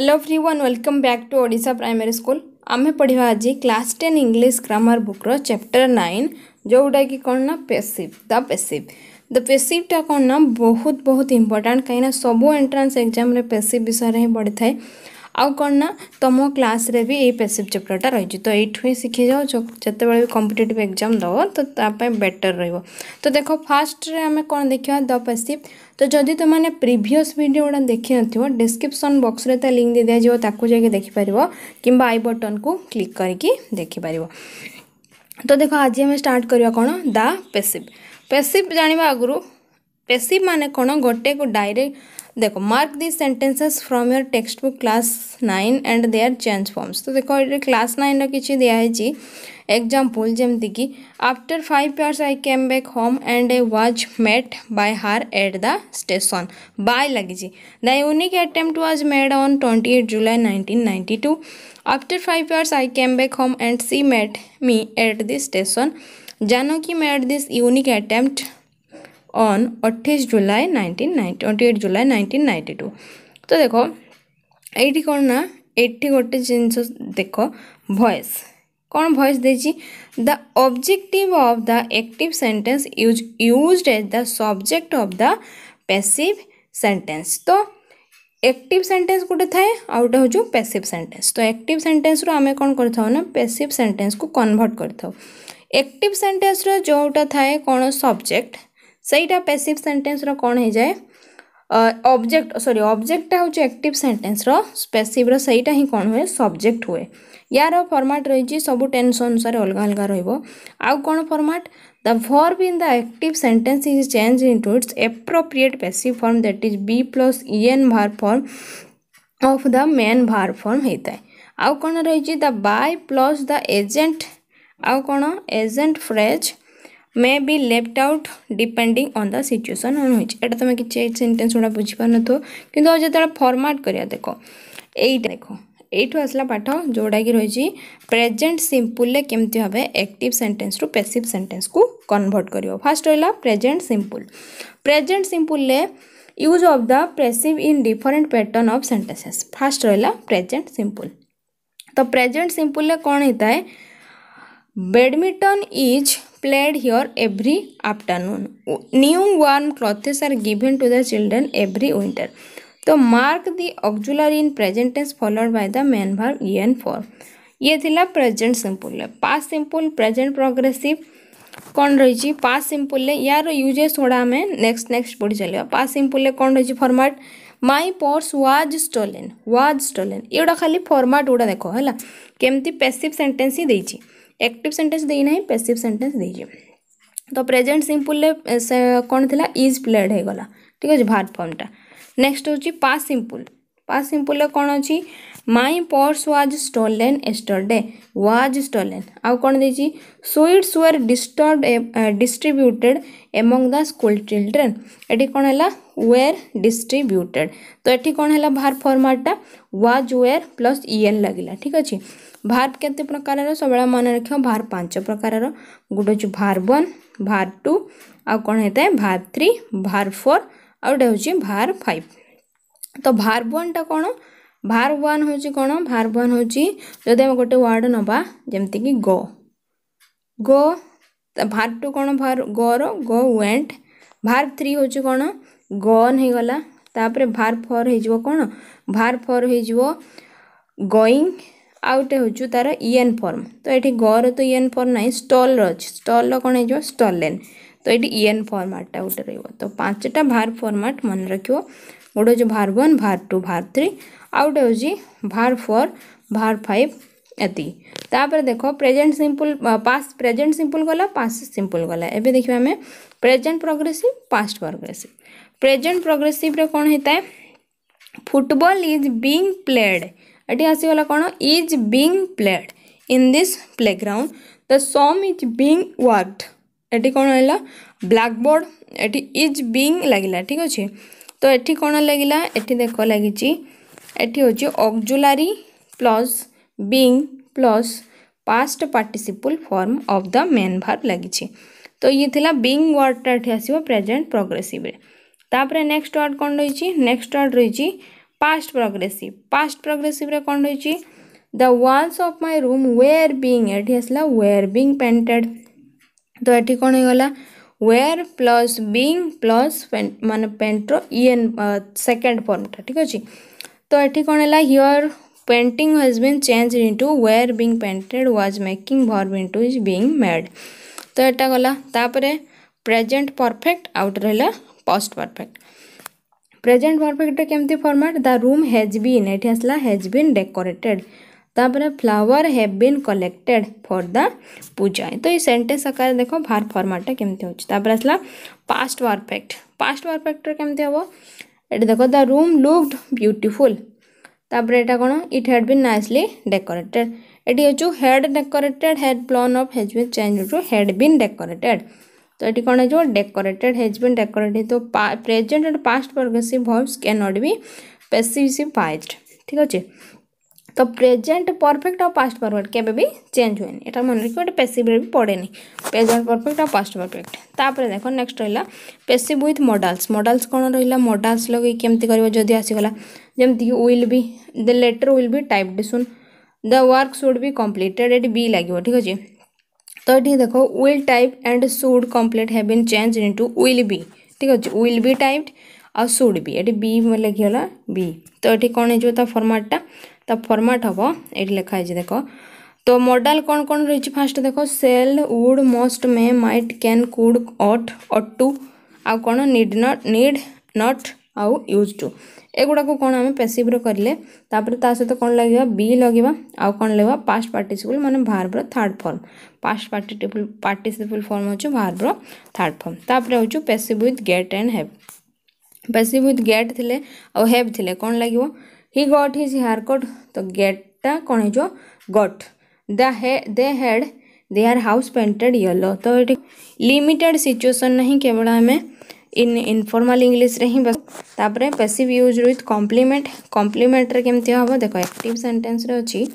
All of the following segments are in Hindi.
Hello one welcome back to Odia primary school आम पढ़ा आज क्लास टेन इंग्लीश ग्रामर बुक्र चैप्टर नाइन जोटा कि कौन ना पेसिव द पेसिव द पेसिवटा कौन ना बहुत बहुत इंपोर्टां कहीं सब एंट्रान्स एक्जाम पेसिव विषय ही पढ़ी थाएँ आउ कौन ना तुम क्लास रे भी ये पैसिव चैप्टरटा रही तो यू ही शिखी जाओ जिते बड़े भी कम्पिटेट एक्जाम दब तो बेटर रो तो देख फास्ट्रे आम कौन देखा द पैसिव तो जदि तुमने प्रिभस भिडियो गुड़ा देखी नथक्रिपन बक्स में लिंक दे दिजाक देखिपर कि आई बटन को क्लिक करके देखिपर तो देख आज आम स्टार्ट करवा कौन द पेसीव पेसीव जानवा आगु पेसीव मान कौन गोटे को डायरेक्ट देखो mark this sentences from your text book class nine and they are change forms तो देखो ये क्लास नाइन किसी दिखाई एक्जामपल जमीक after five years I came back home and I was met by her at the station by लगी the unique attempt was made on twenty eight July nineteen ninety two after five years I came back home and she met me at this station जानो Janaki made this unique attempt on अठाईस July nineteen ninety twenty eight July nineteen ninety two तो देख ये कौन ना ये गोटे जिन देख भयस कौन voice the the of of the active sentence use used as the subject of the passive sentence तो एक्टिव सेन्टेन्स गोटे थाए आ गए हूँ पैसिव सेन्टेन्स तो एक्टिव सेन्टेन्स रो आमे कौन कर ना पैसिव सेंटेंस को कन्वर्ट करता एक्टिव सेन्टेन्स रोटा जोटा थाए कौन सब्जेक्ट सहीटा पैसीव सेन्टेन्सर कौन हो जाए ऑब्जेक्ट सॉरी ऑब्जेक्टा हूँ एक्ट सेन्टेन्सर पैसीव्र सहीटा ही कौन हुए सब्जेक्ट हुए यार फर्माट रही सबू टेन्स अनुसार अलग अलग रु कौन format the form in the act sentence is चेज into its appropriate passive form that is be plus en verb form of the main verb form होता है आउ कौन रही the by plus the agent आउ कौन agent phrase may be left out depending on the situation on which ये तुम किसी सेन्टेन्स गुड़ा बुझीपन थो कि फर्माट कर देख यही देख यू आसला पाठ जोटा कि रही प्रेजेन्ट सिंपुल्ले केमती भाव एक्ट सेन्टेन्स रू पेसीव सेन्टेन्स को कनभर्ट कर फास्ट रहा प्रेजेन्ट सिंपुल प्रेजेन्ट सिंपुल्ले use of the passive in different pattern of sentences first रहा प्रेजेन्ट सिंपुल तो प्रेजेन्ट सिंपुल्ले कौन होता है badminton is played here every afternoon. New warm clothes are given to the children every winter. तो mark the auxiliary in present tense followed by the main verb in for ये थिला present simple past simple present progressive कौन रही पास्ट सिंपल यार यूजेस थोड़ा आम नेक्स्ट नेक्स्ट पढ़ी चलिए पास्ट सिंपल कौन रही format my purse was stolen was stolen ये खाली फॉर्मेट गुड़ा देखो है केमती पैसिव सेन्टेन्स ही देखिए एक्टिव सेंटेंस देना है पैसिव सेंटेंस दे तो प्रेजेंट सिंपल कौन थी इज प्लेड हो गला ठीक अच्छे भार्ट फर्मटा नेक्स्ट हूँ पास सिंपल पास सिंपल कौन अच्छी my purse was stolen yesterday was stolen आउ कौन देखिए sweets were disturb distributed among the school children एटी कौन है वेर डिस्ट्रीब्यूटेड तो ये कौन है भार फर्माटा व्वाज वेर प्लस इन लगला ठीक अच्छे ଭାର୍ବ କେତେ ପ୍ରକାରର ସବୁବେଳେ ମନେ ରଖିବ ଭାର୍ବ ପାଞ୍ଚ ପ୍ରକାରର ଗୋଟେ ହେଉଛି ଭାର୍ବ ୱାନ୍ ଭାର୍ବ ଟୁ ଆଉ କ'ଣ ହେଇଥାଏ ଭାର୍ବ ଥ୍ରୀ ଭାର୍ବ ଫୋର୍ ଆଉ ଗୋଟେ ହେଉଛି ଭାର୍ବ ଫାଇଭ୍ ତ ଭାର୍ବ ୱାନ୍ଟା କ'ଣ ଭାର୍ବ ୱାନ୍ ହେଉଛି କ'ଣ ଭାର୍ବ ୱାନ୍ ହେଉଛି ଯଦି ଆମେ ଗୋଟେ ୱାର୍ଡ଼ ନେବା ଯେମିତିକି ଗୋ ଗୋ ଭାର୍ବ ଟୁ କ'ଣ ଭାର ଗୋର ଗୋ ୱେଣ୍ଟ ଭାର୍ବ ଥ୍ରୀ ହେଉଛି କ'ଣ ଗନ୍ ହେଇଗଲା ତାପରେ ଭାର୍ବ ଫୋର୍ ହେଇଯିବ କ'ଣ ଭାର୍ବ ଫୋର୍ ହେଇଯିବ ଗୋଇଂ ଆଉ ଗୋଟେ ହେଉଛି ତା'ର ଇଏନ୍ ଫର୍ମ ତ ଏଠି ଗର ତ ଇଏନ୍ ଫର୍ମ ନାହିଁ ଷ୍ଟଲ୍ର ଅଛି ଷ୍ଟଲ୍ର କ'ଣ ହେଇଯିବ ଷ୍ଟଲେନ୍ ତ ଏଠି ଇଏନ୍ ଫର୍ମାଟ୍ଟା ଗୋଟେ ରହିବ ତ ପାଞ୍ଚଟା ଭାର୍ ଫର୍ମାଟ୍ ମନେ ରଖିବ ଗୋଟେ ହେଉଛି verb one verb two verb three ଆଉ ଗୋଟେ ହେଉଛି ଭାର୍ ଫୋର୍ ଭାର୍ ଫାଇଭ୍ ଏତିକି ତାପରେ ଦେଖ present simple past present simple ଗଲା ପାଷ୍ଟ ସିମ୍ପଲ୍ ଗଲା ଏବେ ଦେଖିବା ଆମେ present progressive past progressive present ପ୍ରୋଗ୍ରେସିଭ୍ରେ କ'ଣ ହେଇଥାଏ ଫୁଟବଲ୍ ଇଜ୍ ବିଙ୍ଗ୍ ପ୍ଲେଡ଼୍ ଏଠି ଆସିଗଲା କ'ଣ is being played in this playground the sum is being worked ଏଠି କ'ଣ ହେଲା ବ୍ଲାକ୍ବୋର୍ଡ଼ ଏଠି ଇଜ୍ ବିଙ୍ଗ୍ ଲାଗିଲା ଠିକ୍ ଅଛି ତ ଏଠି କ'ଣ ଲାଗିଲା ଏଠି ଦେଖ ଲାଗିଛି ଏଠି ହେଉଛି auxiliary plus being plus past participle form of the main verb ଲାଗିଛି ତ ଇଏ ଥିଲା ବିଙ୍ଗ୍ ୱାର୍ଡ଼ଟା ଏଠି ଆସିବ ପ୍ରେଜେଣ୍ଟ ପ୍ରୋଗ୍ରେସିଭ୍ରେ ତାପରେ ନେକ୍ସଟ ୱାର୍ଡ଼ କ'ଣ ରହିଛି ନେକ୍ସଟ ୱାର୍ଡ଼ ରହିଛି पास्ट प्रोग्रेसिव पास्ट प्रोग्रेसिव रे कौन रही the walls of my room were being एठी आसला वेयर बीइंग पेंटेड तो ये कौन हो गला वेयर प्लस बीइंग प्लस मान पेंट्र इन सेकेंड फर्मटा ठीक अच्छे तो ये कौन है here painting has been change into were being painted was making verb into is being made तो यहाँ गला तापर प्रेजेंट परफेक्ट आउट रहा पोस्ट परफेक्ट ପ୍ରେଜେଣ୍ଟ ପରଫେକ୍ଟରେ କେମିତି format the room has been ଏଠି ଆସିଲା ହେଜ୍ ବିନ୍ ଡେକୋରେଟେଡ଼୍ তারপরে flower have been collected for the puja তো এই সেন্টেন্স আকারে দেখো ভার ফর্মাটটা কেমতি হচ্ছে তারপরে আসলা পাস্ট পারফেক্ট পাস্ট পারফেক্টর কেমতি হব এটা দেখো দ্য রুম লুকড বিউটিফুল তারপরে এটা কোণ it had been nicely decorated এটি হচ্ছে had decorated had blown of has been change to had been decorated तो ये कौन हो डेकोरेटेड हेज बीन डेकोरेटेड तो प्रेजेन्ट एंड पास्ट परगेसिव भइस कैन नट बी पेसीफाइज ठीक अच्छे তো প্রেজেন্ট পরফেক্ট আর পাস্ট পারফেক্ট কেবে বি চেঞ্জ হুয়েনি এটা মনে রাখি গোটে পেসিভরে বি পড়েনি প্রেজেন্ট পরফেক্ট আর পাস্ট পরফেক্ট তাপরে দেখো নেক্সট রহিলা পেসিভ উইথ মডালস মডালস কোণ রহিলা মডালস লগাই কেমতি করব যদি আসিগলা যেমতি will be the letter will be typed soon the work should be completed এটি বি লাগিব ঠিক আছে थर्ड ही देखो will type and should complete have been change in to will be ठीक अच्छे विल बी टाइप्ड आ सुड बी ये बी लिखीगला बी तो ये कौन हो फर्माटा तो फर्माट हम ये लिखाई देख तो मडाल कौन कौन रही फास्ट देख shall would must may might can could ought ought to आ नट निड नट आउ यूज टू एगुड़ाक कौन आम पेसीव्र करे सहित कौन लगे बी लगे आउ कौन लगे past participle main verb third form past participle participle form हो भार्ब्र थार्ड फर्म तापर हो passive with get and have passive with get थे आव थे कौन लगे हि गट हिज हेयर कट तो गेटा कौन हो got they had their house painted yellow तो ये लिमिटेड सिचुएसन नहीं केवल आम इन इनफर्माल इंग्लीश रे हिं बस तापर पैसीव यूज रुथ कम्प्लीमेंट कम्प्लीमेंट्रे के हम देख एक्टिव सेन्टेन्स अच्छी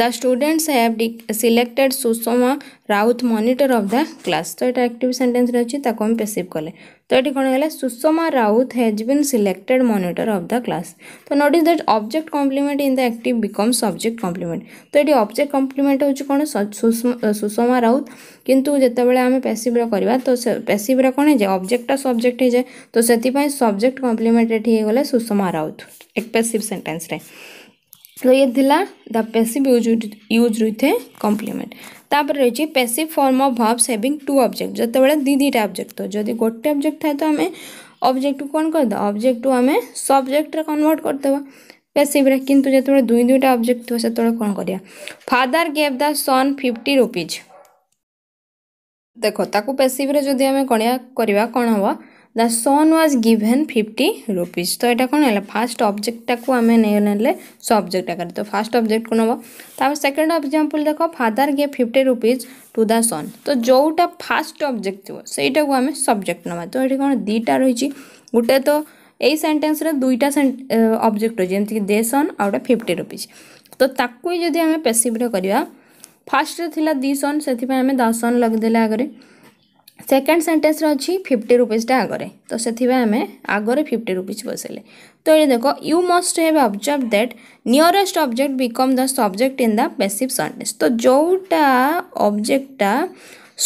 the students have selected Sushma Raut monitor of the class ତ ଏଇଟା ଆକ୍ଟିଭ୍ ସେଣ୍ଟେନ୍ସରେ ଅଛି ତାକୁ ଆମେ ପେସିଭ୍ କଲେ ତ ଏଠି କ'ଣ ହେଲା Sushma Raut has been selected monitor of the class ତ notice that object complement in the active become subject complement ତ ଏଠି ଅବଜେକ୍ଟ କମ୍ପ୍ଲିମେଣ୍ଟ ହେଉଛି କ'ଣ ସୁଷମା ରାଉତ କିନ୍ତୁ ଯେତେବେଳେ ଆମେ ପେସିଭ୍ର କରିବା ତ ପେସିଭ୍ର କ'ଣ ହେଇଯାଏ ଅବଜେକ୍ଟଟା ସବଜେକ୍ଟ ହେଇଯାଏ ତ ସେଥିପାଇଁ ସବଜେକ୍ଟ କମ୍ପ୍ଲିମେଣ୍ଟ ଏଠି ହେଇଗଲେ ସୁଷମା ରାଉତ ଏକ୍ସପ୍ରେସିଭ୍ ସେଣ୍ଟେନ୍ସରେ तो ये दिला द पैसिव यूज यूज रही थे कम्प्लीमेंट तापर रही पैसिव फर्म अफ भावस हाविंग टू अब्जेक्ट जो बड़े दी दीटा अब्जेक्ट थो जदि गोटे अब्जेक्ट था तो आम अब्जेक्ट टू कौन करदे अब्जेक्ट टू आम सब्जेक्ट कनवर्ट करदे पैसिव्रे कि जो दुई दुईटा अब्जेक्ट थोड़ा से कौन कर father gave the son fifty rupees देख ताकू पैसिव्रे जब कणिया कौन हाँ the son was given fifty rupees ତ ଏଇଟା କ'ଣ ହେଲା ଫାର୍ଷ୍ଟ ଅବଜେକ୍ଟଟାକୁ ଆମେ ନେଲେ ସବଜେକ୍ଟ ଆକାରରେ ତ ଫାର୍ଷ୍ଟ ଅବଜେକ୍ଟକୁ ନେବ ତାପରେ ସେକେଣ୍ଡ ଏକ୍ଜାମ୍ପଲ୍ ଦେଖ father gave fifty rupees to the son ତ ଯେଉଁଟା ଫାର୍ଷ୍ଟ ଅବଜେକ୍ଟ ଥିବ ସେଇଟାକୁ ଆମେ ସବଜେକ୍ଟ ନେବା ତ ଏଠି କ'ଣ ଦୁଇଟା ରହିଛି ଗୋଟେ ତ ଏଇ ସେଣ୍ଟେନ୍ସରେ ଦୁଇଟା ଅବଜେକ୍ଟ ରହିଛି ଯେମିତିକି ଦେ ସନ୍ ଆଉ ଗୋଟେ ଫିଫ୍ଟି ରୁପିଜ୍ ତ ତାକୁ ହିଁ ଯଦି ଆମେ ପେସିଭ୍ରେ କରିବା ଫାର୍ଷ୍ଟରେ ଥିଲା ଦି ସନ୍ ସେଥିପାଇଁ ଆମେ ଦ ସନ୍ ଲଗିଦେଲେ ଆଗରେ ସେକେଣ୍ଡ ସେଣ୍ଟେନ୍ସରେ ଅଛି ଫିଫ୍ଟି ରୁପିଜ୍ଟା ଆଗରେ ତ ସେଥିପାଇଁ ଆମେ ଆଗରେ ଫିଫ୍ଟି ରୁପିଜ୍ ବସେଇଲେ ତ ଏଠି ଦେଖ you must have observed that nearest object become the subject in the passive sentence ତ ଯେଉଁଟା ଅବଜେକ୍ଟଟା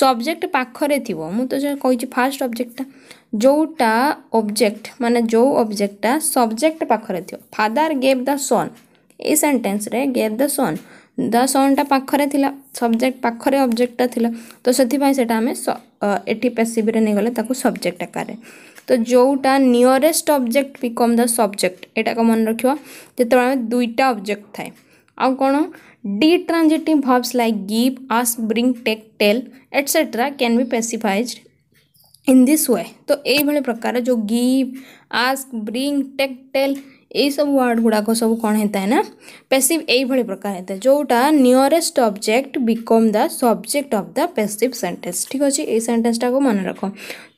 ସବଜେକ୍ଟ ପାଖରେ ଥିବ ମୁଁ ତ କହିଛି ଫାର୍ଷ୍ଟ ଅବଜେକ୍ଟଟା ଯେଉଁଟା ଅବଜେକ୍ଟ ମାନେ ଯେଉଁ ଅବଜେକ୍ଟଟା ସବଜେକ୍ଟ ପାଖରେ ଥିବ ଫାଦର ଗେଭ୍ ଦ ସନ୍ ଏଇ ସେଣ୍ଟେନ୍ସରେ ଗେଭ୍ ଦ ସନ୍ द सन्टा पाखे थी सब्जेक्ट पाखे अब्जेक्टा थी तो से पेसीबी नहींगले सब्जेक्ट आकार तो जोटा nearest object become the subject यटा मन रख जिते दुईटा अब्जेक्ट थाए आ कौन डी ट्रांजेटिव भव्स like give ask bring take tell etcetera can be passivized in this way तो यही प्रकार जो give ask bring take tell सब वार्ड गुड़ाक सब कौन होता है ना पेसीव यही प्रकार होता है जोटा nearest object become the subject of the passive sentence ठीक अच्छे ये सेन्टेन्सटा को मन रख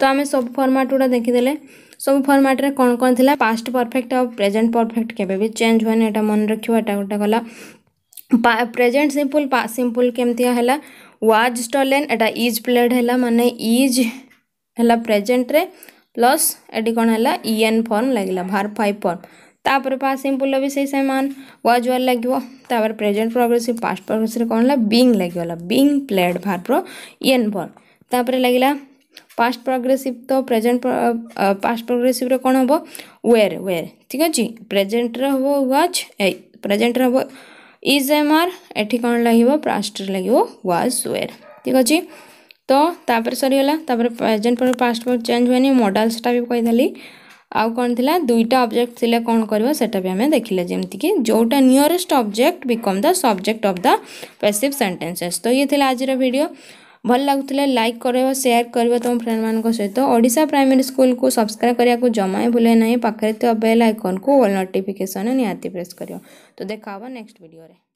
तो आम सब फर्माट गुड़ा देखीदे सब फर्माट्रे कौन कौन थी पास्ट परफेक्ट आ प्रेजेन्ट परफेक्ट के चेज हुए ना मन रखा गोटे गला प्रेजेन्ट सिंपल सिंपल केमती है वाज स्टलेन एटा इज प्लेड है मानने इज ହେଲା ପ୍ରେଜେଣ୍ଟରେ ପ୍ଲସ୍ ଏଠି କ'ଣ ହେଲା ଇଏନ୍ ଫର୍ମ ଲାଗିଲା ଭାର୍ ଫାଇଭ୍ ଫର୍ମ ତାପରେ ପାସ୍ ସିମ୍ପୁଲର ବି ସେଇ ସମାନ ୱାଜ୍ ୱାର୍ ଲାଗିବ ତାପରେ ପ୍ରେଜେଣ୍ଟ ପ୍ରୋଗ୍ରେସିଭ୍ ପାଷ୍ଟ ପ୍ରୋଗ୍ରେସିଭ୍ରେ କ'ଣ ହେଲା ବିଙ୍ଗ୍ ଲାଗିଗଲା ବିଙ୍ଗ୍ ପ୍ଲେଡ୍ ଭାର୍ଭର ଇଏନ୍ ଫର୍ମ ତାପରେ ଲାଗିଲା ପାଷ୍ଟ ପ୍ରୋଗ୍ରେସିଭ୍ ତ ପ୍ରେଜେଣ୍ଟ ପାଷ୍ଟ ପ୍ରୋଗ୍ରେସିଭ୍ରେ କ'ଣ ହେବ ୱେର୍ ୱେର୍ ଠିକ୍ ଅଛି ପ୍ରେଜେଣ୍ଟରେ ହେବ ୱାଚ୍ ଏ ପ୍ରେଜେଣ୍ଟରେ ହେବ ଇଜ୍ ଏମ୍ ଆର୍ ଏଠି କ'ଣ ଲାଗିବ ପାଷ୍ଟରେ ଲାଗିବ ୱାଜ୍ ୱେର୍ ଠିକ୍ ଅଛି तो तापर सरीगला तापर प्रेजेंट पर पास्ट पर चेंज हुए नहीं मॉडल सेटा भी कही आउ कौन थी दुईटा अब्जेक्ट थी कौन करटा भी आम देखे जमीती जोटा nearest object become the subject of the passive sentences तो ये थी आज भिड भल लगुले लाइक कर सेयार कर तुम फ्रेंड मान सहित ओडा प्राइमरी स्कूल को सब्सक्राइब करने को जमा ही भूले पाखे थे बेल आइकन को ऑल नोटिफिकेशन निहाती प्रेस कर तो देखा नेक्स्ट भिडे